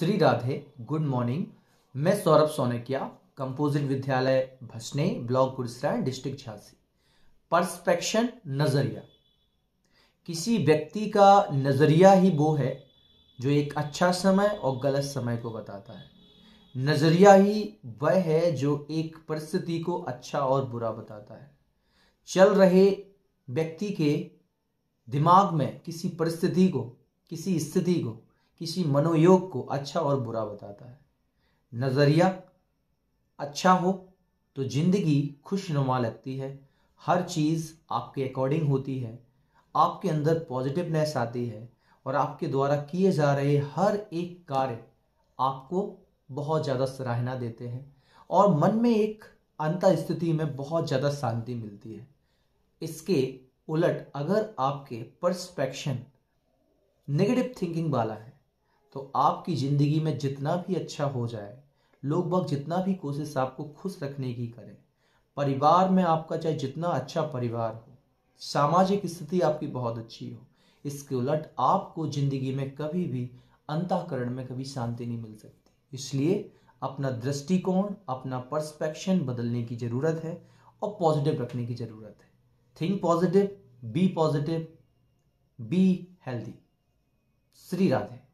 Shri Radhe good morning मैं Saurabh Sonekiya composite विद्यालय Bhasne block Gursarai district Jhansi perspective नज़रिया किसी व्यक्ति का नज़रिया ही वो है जो एक अच्छा समय और गलत समय को बताता है नज़रिया ही वह है जो एक परिस्थिति को अच्छा और बुरा बताता है चल रहे व्यक्ति के दिमाग में किसी परिस्थिति को किसी स्थिति को किसी मनोयोग को अच्छा और बुरा बताता है नज़रिया अच्छा हो तो ज़िंदगी खुशनुमा लगती है हर चीज़ आपके अकॉर्डिंग होती है आपके अंदर पॉजिटिवनेस आती है और आपके द्वारा किए जा रहे हर एक कार्य आपको बहुत ज़्यादा सराहना देते हैं और मन में एक अंत स्थिति में बहुत ज़्यादा शांति मिलती है इसके उलट अगर आपके परस्पेक्शन नेगेटिव थिंकिंग वाला है तो आपकी ज़िंदगी में जितना भी अच्छा हो जाए लोग वक्त जितना भी कोशिश आपको खुश रखने की करें परिवार में आपका चाहे जितना अच्छा परिवार हो सामाजिक स्थिति आपकी बहुत अच्छी हो इसके उलट आपको ज़िंदगी में कभी भी अंतकरण में कभी शांति नहीं मिल सकती इसलिए अपना दृष्टिकोण अपना परस्पेक्शन बदलने की ज़रूरत है और पॉजिटिव रखने की ज़रूरत है think positive be positive be healthy Shri Radhe